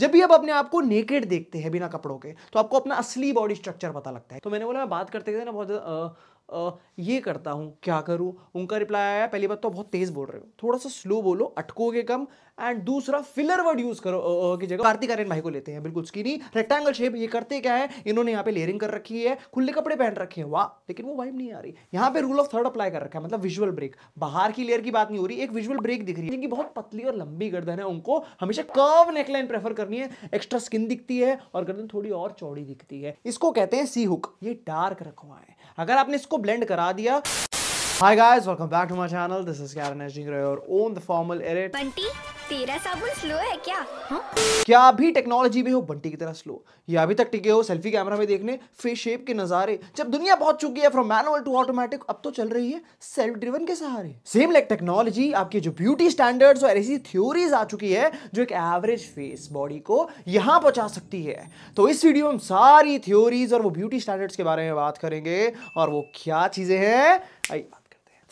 जब भी आप अपने आप को नेकेड देखते हैं बिना कपड़ों के तो आपको अपना असली बॉडी स्ट्रक्चर पता लगता है तो मैंने बोला मैं बात करते थे ना बहुत ये करता हूँ क्या करूँ उनका रिप्लाई आया पहली बात तो बहुत तेज़ बोल रहे हो थोड़ा सा स्लो बोलो अटकोगे कम एंड दूसरा फिलर वर्ड यूज़ करो की जगह कार्तिक आर्यन भाई को लेते हैं बिल्कुल नहीं रेक्टेंगल शेप ये करते क्या है इन्होंने यहाँ पे लेयरिंग कर रखी है खुले कपड़े पहन रखे हैं वाह लेकिन वो वाइब नहीं आ रही यहाँ पे रूल ऑफ थर्ड अप्लाई कर रखा है मतलब विजुअल ब्रेक बाहर की लेयर की बात नहीं हो रही एक विजुअल ब्रेक दिख रही है जिनकी बहुत पतली और लंबी गर्दन है उनको हमेशा कर्व नेकलाइन प्रेफर करनी है एक्स्ट्रा स्किन दिखती है और गर्दन थोड़ी और चौड़ी दिखती है इसको कहते हैं सी हुक ये डार्क रखवा है अगर आपने इसको सबको ब्लेंड करा दिया hi guys welcome back to my channel this is Karan एजिंग और ओन द फॉर्मल एरेट बंटी तेरा साबुन स्लो है क्या हा? क्या अभी टेक्नोलॉजी में हो बंटी की तरह स्लो या अभी तक टिके हो सेल्फी कैमरा में देखने फेस शेप के नजारे जब दुनिया बहुत चुकी है फ्रॉम मैनुअल टू ऑटोमेटिक अब तो चल रही है सेल्फ ड्रिवन के सहारे सेम लाइक टेक्नोलॉजी आपकी जो ब्यूटी स्टैंडर्ड्स और ऐसी थ्योरीज आ चुकी है जो एक एवरेज फेस बॉडी को यहां पहुंचा सकती है तो इस वीडियो में सारी थ्योरीज और वो ब्यूटी स्टैंडर्ड्स के बारे में बात करेंगे और वो क्या चीजें हैं आई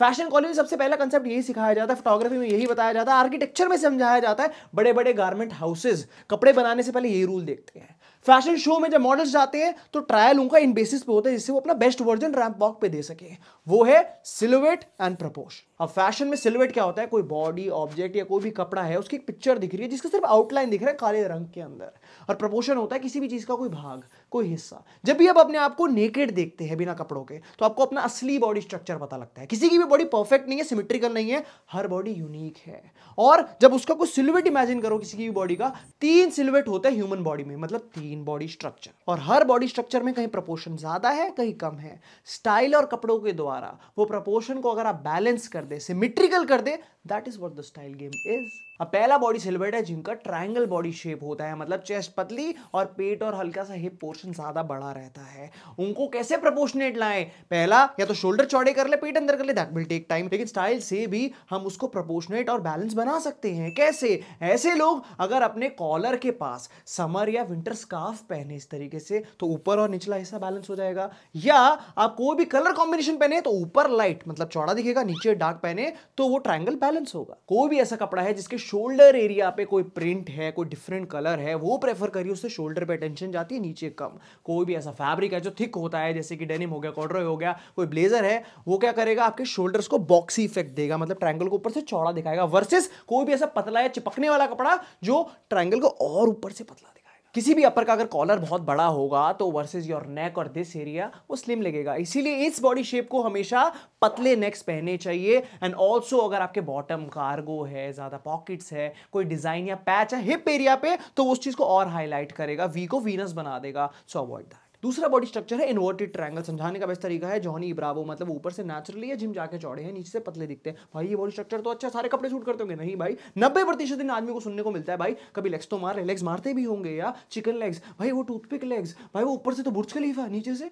फैशन कॉलेज में सबसे पहला कंसेप्ट यही सिखाया जाता है फोटोग्राफी में यही बताया जाता है आर्किटेक्चर में समझाया जाता है बड़े बड़े गारमेंट हाउसेज कपड़े बनाने से पहले यही रूल देखते हैं फैशन शो में जब मॉडल्स जाते हैं तो ट्रायल उनका इन बेसिस पे होता है जिससे वो अपना बेस्ट वर्जन रैंप वॉक पे दे सके वो है सिलोवेट एंड प्रपोश अब फैशन में सिलोवेट क्या होता है कोई बॉडी ऑब्जेक्ट या कोई भी कपड़ा है उसकी एक पिक्चर दिख रही है जिसका सिर्फ आउटलाइन दिख रहा है काले रंग के अंदर और प्रपोशन होता है किसी भी चीज़ का कोई भाग कोई हिस्सा जब भी आप अपने आप को नेकेड देखते हैं बिना कपड़ों के तो आपको अपना असली बॉडी स्ट्रक्चर पता लगता है किसी की भी बॉडी परफेक्ट नहीं है सिमिट्रिकल नहीं है हर बॉडी यूनिक है और जब उसका कोई सिलोवेट इमेजिन करो किसी की भी बॉडी का तीन सिलोवेट होता है ह्यूमन बॉडी में मतलब तीन इन बॉडी स्ट्रक्चर और हर बॉडी स्ट्रक्चर में कहीं प्रपोर्शन ज़्यादा है कहीं कम है स्टाइल और कपड़ों के द्वारा वो प्रपोर्शन को अगर आप बैलेंस कर दे सिमिट्रिकल कर दे that is what the style game is अब पहला बॉडी सिल्वेट है जिनका ट्रायंगल बॉडी शेप होता है मतलब चेस्ट पतली और पेट और हल्का सा हिप पोर्शन ज़्यादा बड़ा रहता है उनको कैसे प्रपोर्शनेट लाए पहला या तो शोल्डर चौड़े कर ले पेट अंदर कर ले दैट विल टेक टाइम लेकिन स्टाइल से भी हम उसको प्रपोर्शनेट और बैलेंस बना सकते हैं कैसे ऐसे लोग अगर अपने कॉलर के पास समर या विंटर स्कार्फ हाफ पहने इस तरीके से तो ऊपर और निचला हिस्सा बैलेंस हो जाएगा या आप कोई भी कलर कॉम्बिनेशन पहने तो ऊपर लाइट मतलब चौड़ा दिखेगा नीचे डार्क पहने तो वो ट्राइंगल बैलेंस होगा कोई भी ऐसा कपड़ा है जिसके शोल्डर एरिया पे कोई प्रिंट है कोई डिफरेंट कलर है वो प्रेफर करिए उससे शोल्डर पे टेंशन जाती है नीचे कम कोई भी ऐसा फैब्रिक है जो थिक होता है जैसे कि डेनिम हो गया कॉड्रॉय हो गया कोई ब्लेजर है वो क्या करेगा आपके शोल्डर्स को बॉक्सी इफेक्ट देगा मतलब ट्राइंगल को ऊपर से चौड़ा दिखाएगा वर्सेस कोई भी ऐसा पतला या चिपकने वाला कपड़ा जो ट्राइंगल को और ऊपर से पतला दिखा किसी भी अपर का अगर कॉलर बहुत बड़ा होगा तो वर्सेज योर नेक और दिस एरिया वो स्लिम लगेगा इसीलिए इस बॉडी शेप को हमेशा पतले नेक्स पहने चाहिए एंड ऑल्सो अगर आपके बॉटम कार्गो है ज़्यादा पॉकेट्स है कोई डिज़ाइन या पैच है हिप एरिया पे तो उस चीज़ को और हाईलाइट करेगा वी को वीनस बना देगा सो अवॉइड दैट दूसरा बॉडी स्ट्रक्चर है इन्वर्टेड ट्रायंगल समझाने का बेस्ट तरीका है जॉनी ब्रावो मतलब ऊपर से नेचुरली है जिम जाके चौड़े हैं नीचे से पतले दिखते हैं भाई ये बॉडी स्ट्रक्चर तो अच्छा सारे कपड़े सूट करते होंगे नहीं भाई नब्बे प्रतिशत इन आदमी को सुनने को मिलता है भाई कभी लेग्स तो मार रहे लेग्स मारते भी होंगे या चिकन लेग्स भाई वो टूथपिक लेग्स भाई वो ऊपर से तो बुर्ज खलीफा नीचे से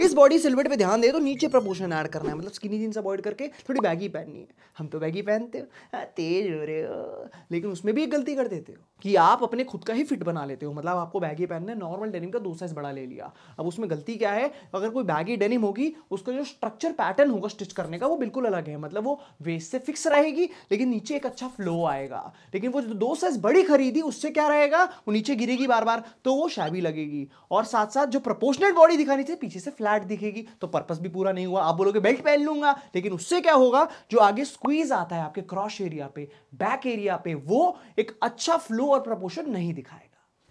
इस बॉडी सिल्वेट पे ध्यान दे तो नीचे प्रपोर्शन ऐड करना है मतलब स्किनी जीन्स अवॉइड करके थोड़ी बैगी पहननी है हम तो बैगी पहनते हो हाँ, तेज हो रहे हो लेकिन उसमें भी एक गलती कर देते हो कि आप अपने खुद का ही फिट बना लेते हो मतलब आपको बैगी पहनना है नॉर्मल डेनिम का दो साइज बड़ा ले लिया अब उसमें गलती क्या है अगर कोई बैगी डेनिम होगी उसका जो स्ट्रक्चर पैटर्न होगा स्टिच करने का वो बिल्कुल अलग है मतलब वो वेस्ट से फिक्स रहेगी लेकिन नीचे एक अच्छा फ्लो आएगा लेकिन वो जो दो साइज बड़ी खरीदी उससे क्या रहेगा वो नीचे गिरेगी बार बार तो वो शैबी लगेगी और साथ साथ जो प्रपोर्शनल बॉडी दिखानी से पीछे से फ्लैट दिखेगी तो पर्पस भी पूरा नहीं हुआ आप बोलोगे बेल्ट पहन लूंगा लेकिन उससे क्या होगा जो आगे स्क्वीज आता है आपके क्रॉस एरिया पे बैक एरिया पे वो एक अच्छा फ्लो और प्रपोर्शन नहीं दिखाएगा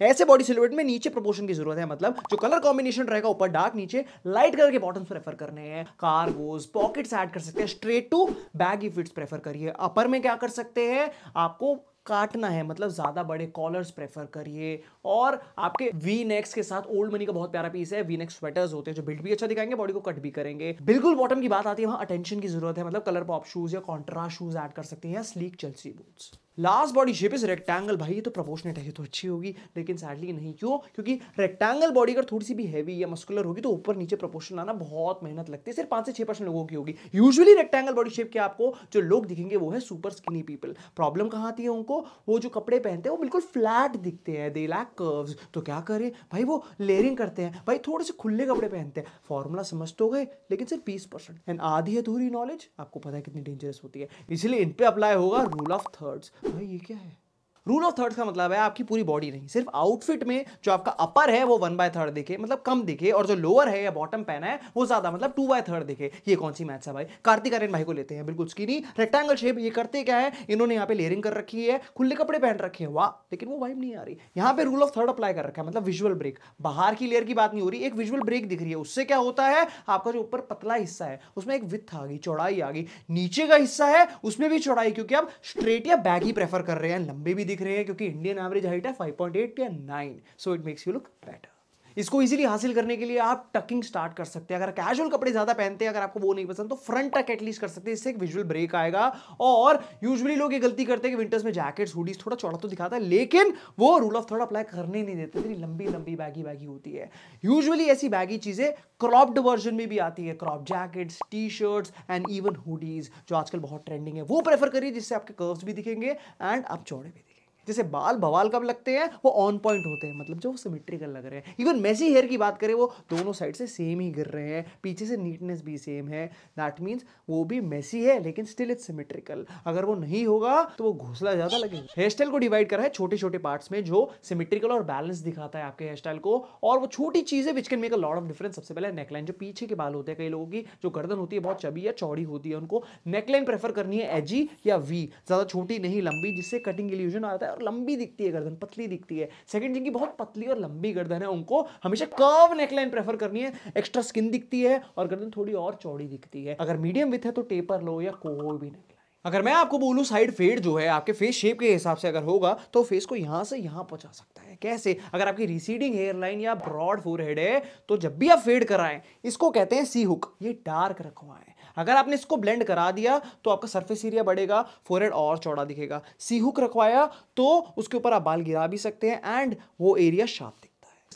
ऐसे बॉडी सिल्वेट में नीचे प्रोपोर्शन की जरूरत है मतलब जो कलर कॉम्बिनेशन रहेगा ऊपर डार्क नीचे लाइट कलर के बॉटम्स प्रेफर करने हैं कार्गोज पॉकेट्स ऐड कर सकते हैं स्ट्रेट टू बैग इफिट्स प्रेफर करिए अपर में क्या कर सकते हैं आपको काटना है मतलब ज़्यादा बड़े कॉलर्स प्रेफर करिए और आपके वी नेक्स के साथ ओल्ड मनी का बहुत प्यारा पीस है वी नेक्स स्वेटर्स होते हैं जो बिल्ड भी अच्छा दिखाएंगे बॉडी को कट भी करेंगे बिल्कुल बॉटम की बात आती है वहाँ अटेंशन की जरूरत है मतलब कलर पॉप शूज या कॉन्ट्रास्ट शूज ऐड कर सकते हैं या sleek Chelsea boots last body shape is rectangle भाई ये तो प्रोपोर्शनेट है ये तो अच्छी होगी लेकिन सैडली नहीं क्यों क्योंकि रेक्टेंगल बॉडी अगर थोड़ी सी भी हैवी या मस्कुलर होगी तो ऊपर नीचे प्रोपोर्शन आना बहुत मेहनत लगती है सिर्फ पांच से छह परसेंट लोगों की होगी यूजुअली रेक्टेंगल बॉडी शेप के आपको जो लोग दिखेंगे वो है सुपर स्किनी पीपल प्रॉब्लम कहाँ आती है उनको वो जो कपड़े पहनते हैं वो बिल्कुल फ्लैट दिखते हैं दे लैक कर्व्स तो क्या करें भाई वो लेयरिंग करते हैं भाई थोड़े से खुले कपड़े पहनते हैं फॉर्मूला समझ तो गए लेकिन सिर्फ बीस परसेंट एंड आधी अधूरी नॉलेज आपको पता है कितनी डेंजरस होती है इसलिए इन पर अप्लाई होगा रूल ऑफ थर्ड्स भाई हाँ, ये क्या है रूल ऑफ थर्ड का मतलब है आपकी पूरी बॉडी नहीं सिर्फ आउटफिट में जो आपका अपर है वो वन बाय थर्ड दिखे मतलब कम दिखे और जो लोअर है या बॉटम पहना है वो ज्यादा मतलब टू बाय थर्ड दिखे ये कौन सी मैथ्स है भाई कार्तिक आर्यन भाई को लेते हैं बिल्कुल उसकी नहीं रेक्टेंगल शेप ये करते क्या है इन्होंने यहाँ पे लेयरिंग कर रखी है खुले कपड़े पहन रखे हैं वाह लेकिन वो वाइब नहीं आ रही यहाँ पे रूल ऑफ थर्ड अप्लाई कर रखा है मतलब विजुअल ब्रेक बाहर की लेयर की बात नहीं हो रही एक विजुअल ब्रेक दिख रही है उससे क्या होता है आपका जो ऊपर पतला हिस्सा है उसमें एक विथ आ गई चौड़ाई आ गई नीचे का हिस्सा है उसमें भी चौड़ाई क्योंकि आप स्ट्रेट या बैग ही प्रेफर कर रहे हैं लंबे भी दिख रहे हैं क्योंकि इंडियन एवरेज हाइट है 5.8 या 9 so it makes you look better इसको इजीली हासिल करने के लिए आप टकिंग स्टार्ट कर सकते हैं अगर कैजुअल कपड़े ज्यादा पहनते हैं अगर आपको वो नहीं पसंद तो फ्रंट टक एटलीस्ट कर सकते हैं इससे एक विजुअल ब्रेक आएगा और यूजुअली लोग ये गलती करते हैं कि विंटर्स में जैकेट्स हुडीज थोड़ा चौड़ा तो दिखाता है लेकिन वो रूल ऑफ थर्ड अप्लाई करने नहीं देते इतनी लंबी लंबी बैगी बैगी होती है यूजली ऐसी बैगी चीजें क्रॉप्ड वर्जन में भी आती है crop jackets T shirts and even hoodies जो आजकल बहुत ट्रेंडिंग है वो प्रेफर करिए जिससे आपके कर्व्स भी दिखेंगे एंड आप चौड़े भी जैसे बाल भवाल कब लगते हैं वो ऑन पॉइंट होते हैं मतलब जो सिमेट्रिकल लग रहे हैं इवन मैसी हेयर की बात करें वो दोनों साइड से सेम ही गिर रहे हैं पीछे से नीटनेस भी सेम है दैट मीन्स वो भी मैसी है लेकिन स्टिल इट्स सिमेट्रिकल अगर वो नहीं होगा तो वो घोसला ज़्यादा लगेगा हेयर स्टाइल को डिवाइड करा है छोटे छोटे पार्ट्स में जो सिमेट्रिकल और बैलेंस दिखाता है आपके हेयर स्टाइल को और वो छोटी चीज़ें which can make a lot of difference सबसे पहले नेकलाइन जो पीछे के बाल होते हैं कई लोगों की जो गर्दन होती है बहुत चबी या चौड़ी होती है उनको नेकलाइन प्रेफर करनी है एजी या वी ज़्यादा छोटी नहीं लंबी जिससे कटिंग इल्यूजन आता है लंबी दिखती है गर्दन पतली दिखती है सेकंड जिनकी बहुत पतली और लंबी गर्दन है उनको हमेशा कर्व नेकलाइन प्रेफर करनी है एक्स्ट्रा स्किन दिखती है और गर्दन थोड़ी और चौड़ी दिखती है अगर मीडियम विथ है तो टेपर लो या कोई भी नहीं अगर मैं आपको बोलूँ साइड फेड जो है आपके फेस शेप के हिसाब से अगर होगा तो फेस को यहाँ से यहाँ पहुँचा सकता है कैसे अगर आपकी रिसीडिंग हेयरलाइन या ब्रॉड फोरहेड है तो जब भी आप फेड कराएं इसको कहते हैं सी हुक ये डार्क रखवाएं अगर आपने इसको ब्लेंड करा दिया तो आपका सरफेस एरिया बढ़ेगा फोरहेड और चौड़ा दिखेगा सी हुक रखवाया तो उसके ऊपर आप बाल गिरा भी सकते हैं एंड वो एरिया शार्प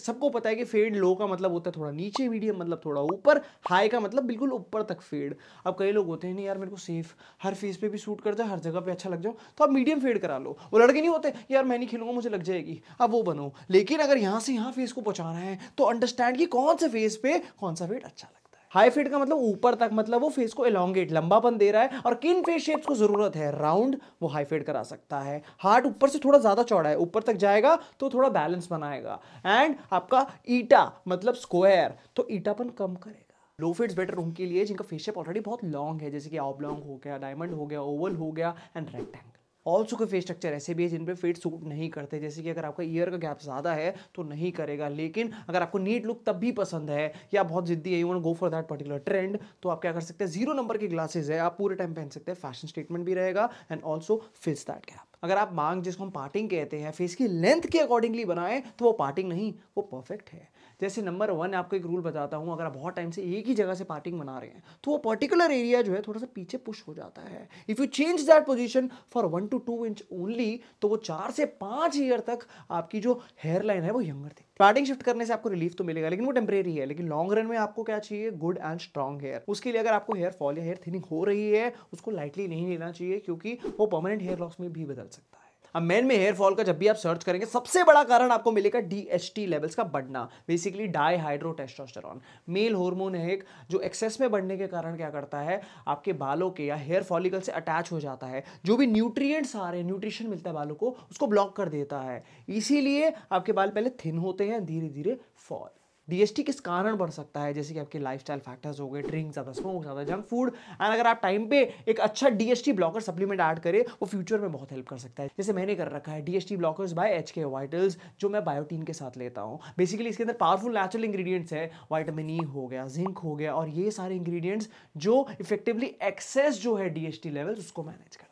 सबको पता है कि फेड लो का मतलब होता है थोड़ा नीचे मीडियम मतलब थोड़ा ऊपर हाई का मतलब बिल्कुल ऊपर तक फेड अब कई लोग होते हैं नहीं यार मेरे को सेफ हर फेस पे भी सूट कर जाए हर जगह पे अच्छा लग जाओ तो आप मीडियम फेड करा लो वो लड़के नहीं होते यार मैं नहीं खेलूंगा मुझे लग जाएगी अब वो बनो लेकिन अगर यहाँ से यहाँ फेस को पहुँचाना है तो अंडरस्टैंड कि कौन से फेस पे कौन सा फेड अच्छा लगता है हाई फिट का मतलब ऊपर तक मतलब वो फेस को एलोंगेट लंबापन दे रहा है और किन फेस शेप्स को जरूरत है राउंड वो हाई फेड करा सकता है हार्ट ऊपर से थोड़ा ज्यादा चौड़ा है ऊपर तक जाएगा तो थोड़ा बैलेंस बनाएगा एंड आपका ईटा मतलब स्क्वायर तो ईटापन कम करेगा लो फिट्स बेटर उनके लिए जिनका फेस शेप ऑलरेडी बहुत लॉन्ग है जैसे कि ऑब लॉन्ग हो गया डायमंड हो गया ओवल हो गया एंड रेक्टेंगल ऑल्सो कोई फेस स्ट्रक्चर ऐसे भी है जिन पर फेट सूट नहीं करते जैसे कि अगर आपका ईयर का गैप ज़्यादा है तो नहीं करेगा लेकिन अगर आपको नीट लुक तब भी पसंद है या बहुत जिद्दी है you go for that particular trend तो आप क्या कर सकते हैं जीरो नंबर की ग्लासेज है आप पूरे टाइम पहन सकते हैं फैशन स्टेटमेंट भी रहेगा and also fills that gap अगर आप मांग जिसको हम पार्टिंग कहते हैं फेस की लेंथ के अकॉर्डिंगली बनाएं तो वो पार्टिंग नहीं वो परफेक्ट है जैसे नंबर वन आपको एक रूल बताता हूँ अगर आप बहुत टाइम से एक ही जगह से पार्टिंग बना रहे हैं तो वो पर्टिकुलर एरिया जो है थोड़ा सा पीछे पुश हो जाता है if you change that position for one to two inch only तो वो चार से पाँच ईयर तक आपकी जो हेयर लाइन है वो यंगर थी पार्टिंग शिफ्ट करने से आपको रिलीफ तो मिलेगा लेकिन वो टेम्परेरी है लेकिन लॉन्ग रन में आपको क्या चाहिए गुड एंड स्ट्रॉन्ग हेयर उसके लिए अगर आपको हेयर फॉल या हेयर थिनिंग हो रही है उसको लाइटली नहीं लेना चाहिए क्योंकि वो परमानेंट हेयर लॉस में भी बदल सकता है अब मेन में हेयर फॉल का जब भी आप सर्च करेंगे सबसे बड़ा कारण आपको मिलेगा डी लेवल्स का बढ़ना बेसिकली डाईहाइड्रोटेस्टोस्टेरॉन मेल हार्मोन है एक जो एक्सेस में बढ़ने के कारण क्या करता है आपके बालों के या हेयर फॉलिकल से अटैच हो जाता है जो भी न्यूट्रिएंट्स आ रहे हैं न्यूट्रिशन मिलता है बालों को उसको ब्लॉक कर देता है इसीलिए आपके बाल पहले थिन होते हैं धीरे धीरे फॉल डीएसटी किस कारण बढ़ सकता है जैसे कि आपके लाइफस्टाइल फैक्टर्स हो गए ड्रिंक ज़्यादा स्मोक ज़्यादा जंक फूड एंड अगर आप टाइम पे एक अच्छा डीएसटी ब्लॉकर सप्लीमेंट ऐड करें वो फ्यूचर में बहुत हेल्प कर सकता है जैसे मैंने कर रखा है DST blockers by H K Vitals जो मैं बायोटीन के साथ लेता हूँ बेसिकली इसके अंदर पावरफुल नेचुरल इंग्रीडियंट्स है वाइटामिन ई हो गया जिंक हो गया और ये सारे इंग्रीडियंट्स जो इफेक्टिवली एक्सेस जो है डीएसटी लेवल्स उसको मैनेज कर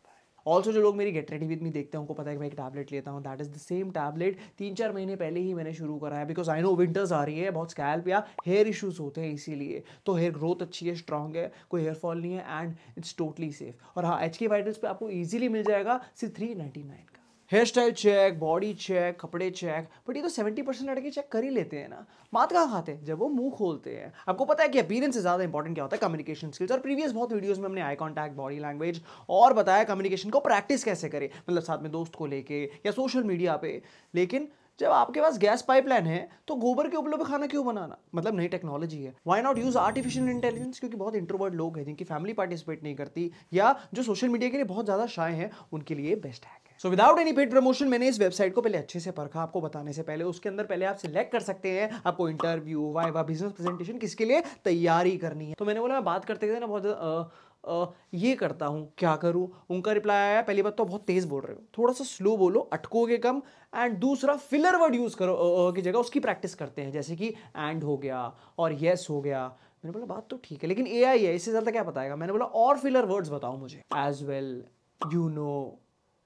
ऑल्सो जो लोग मेरी गेट रेडी विद मी देखते हैं उनको पता है कि मैं एक टैबलेट लेता हूँ that is the same tablet तीन चार महीने पहले ही मैंने शुरू करा है बिकॉज आई नो विंटर्स आ रही है बहुत स्कैल्प या हेयर इशूज़ होते हैं इसीलिए तो हेयर ग्रोथ अच्छी है स्ट्रॉन्ग है कोई हेयर फॉल नहीं है एंड इट्स टोटली सेफ और हाँ एच के वाइटल्स पर आपको ईजिली मिल जाएगा सिर्फ थ्री नाइन्टी नाइन का hairstyle check body check कपड़े चेक बट ये तो सेवेंटी परसेंट लड़के चेक कर ही लेते हैं ना बात कहाँ खाते हैं जब वो मुंह खोलते हैं आपको पता है कि अपीरेंस से ज़्यादा इंपॉर्टेंट क्या होता है कम्युनिकेशन स्किल्स और प्रीवियस बहुत वीडियोज़ में हमने आई कॉन्टैक्ट बॉडी लैंग्वेज और बताया कम्युनिकेशन को प्रैक्टिस कैसे करें मतलब साथ में दोस्त को लेके या सोशल मीडिया पे लेकिन जब आपके पास गैस पाइपलाइन है तो गोबर के उपलब्ध खाना क्यों बनाना मतलब नई टेक्नोलॉजी है why not use artificial intelligence क्योंकि बहुत इंट्रोवर्ट लोग हैं जिनकी फैमिली पार्टिसिपेट नहीं करती या जो सोशल मीडिया के लिए बहुत ज़्यादा शाय हैं उनके लिए बेस्ट है so without any paid promotion मैंने इस वेबसाइट को पहले अच्छे से परखा आपको बताने से पहले उसके अंदर पहले आप सिलेक्ट कर सकते हैं आपको इंटरव्यू वाइवा बिजनेस प्रेजेंटेशन किसके लिए तैयारी करनी है तो मैंने बोला मैं बात करते थे ना बहुत आ, ये करता हूँ क्या करूँ उनका रिप्लाई आया पहली बात तो बहुत तेज़ बोल रहे हो थोड़ा सा स्लो बोलो अटकोगे कम एंड दूसरा फिलर वर्ड यूज़ करो की जगह उसकी प्रैक्टिस करते हैं जैसे कि एंड हो गया और येस हो गया मैंने बोला बात तो ठीक है लेकिन ए आई है इससे ज़्यादा क्या बताएगा मैंने बोला और फिलर वर्ड्स बताओ मुझे as well you know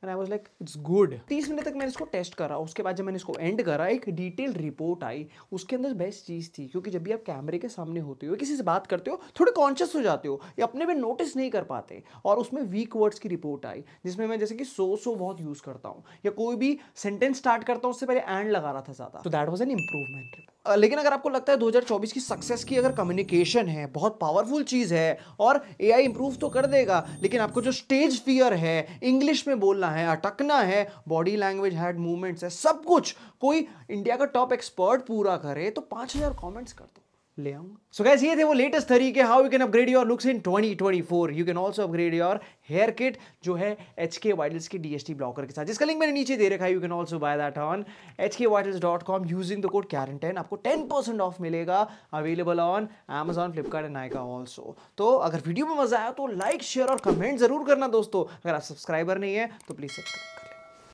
and I was like it's good तीस मिनट तक मैंने इसको टेस्ट करा उसके बाद जब मैंने इसको एंड करा एक डिटेल रिपोर्ट आई उसके अंदर बेस्ट चीज़ थी क्योंकि जब भी आप कैमरे के सामने होते हो किसी से बात करते हो थोड़े कॉन्शियस हो जाते हो या अपने में नोटिस नहीं कर पाते और उसमें वीक वर्ड्स की रिपोर्ट आई जिसमें मैं जैसे कि सो सो बहुत यूज़ करता हूँ या कोई भी सेंटेंस स्टार्ट करता हूँ उससे पहले एंड लगा रहा था ज़्यादा तो दैट वॉज एन इम्प्रूवमेंट लेकिन अगर आपको लगता है 2024 की सक्सेस की अगर कम्युनिकेशन है बहुत पावरफुल चीज़ है और एआई इंप्रूव तो कर देगा लेकिन आपको जो स्टेज फियर है इंग्लिश में बोलना है अटकना है बॉडी लैंग्वेज हैड मूवमेंट्स है सब कुछ कोई इंडिया का टॉप एक्सपर्ट पूरा करे तो पाँच हज़ार कॉमेंट्स कर दो ले आऊंगा सो गैस ये थे वो लेटेस्ट तरीके how you can upgrade your looks in 2024 you can also upgrade your hair kit जो है एच के वाइडल्स के टी ब्लॉकर के साथ जिसका लिंक मैंने नीचे दे रखा है you can also buy that on H K Vitals dot com using the code Karan आपको टेन परसेंट ऑफ मिलेगा available on Amazon Flipkart and Nykaa also तो अगर वीडियो में मजा आया तो लाइक शेयर और कमेंट जरूर करना दोस्तों अगर आप सब्सक्राइबर नहीं है तो प्लीज़ सब्सक्राइब